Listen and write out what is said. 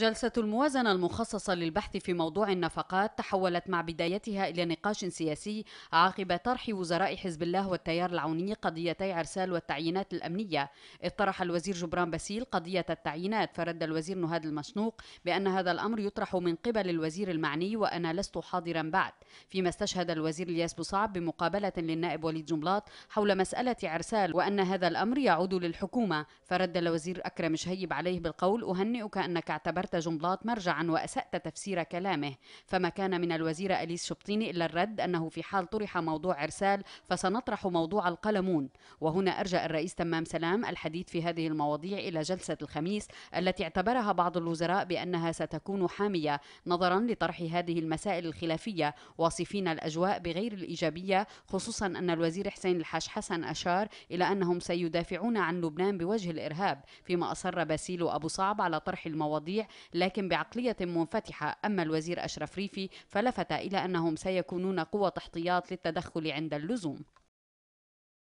جلسة الموازنة المخصصة للبحث في موضوع النفقات تحولت مع بدايتها إلى نقاش سياسي عقب طرح وزراء حزب الله والتيار العوني قضيتي عرسال والتعيينات الأمنية اطرح الوزير جبران باسيل قضية التعيينات فرد الوزير نهاد المشنوق بأن هذا الأمر يطرح من قبل الوزير المعني وأنا لست حاضرا بعد فيما استشهد الوزير الياس بصعب بمقابلة للنائب وليد جملاط حول مسألة عرسال وأن هذا الأمر يعود للحكومة فرد الوزير أكرم شهيب عليه بالقول أهنئك أنك اعتبرت ذكرت جنبلاط مرجعا وأسأت تفسير كلامه فما كان من الوزير أليس شبطيني إلا الرد أنه في حال طرح موضوع إرسال فسنطرح موضوع القلمون وهنا أرجى الرئيس تمام سلام الحديث في هذه المواضيع إلى جلسة الخميس التي اعتبرها بعض الوزراء بأنها ستكون حامية نظرا لطرح هذه المسائل الخلافية واصفين الأجواء بغير الإيجابية خصوصا أن الوزير حسين الحاش حسن أشار إلى أنهم سيدافعون عن لبنان بوجه الإرهاب فيما أصر باسيل أبو صعب على طرح المواضيع لكن بعقلية منفتحة أما الوزير أشرف ريفي فلفت إلى أنهم سيكونون قوة احتياط للتدخل عند اللزوم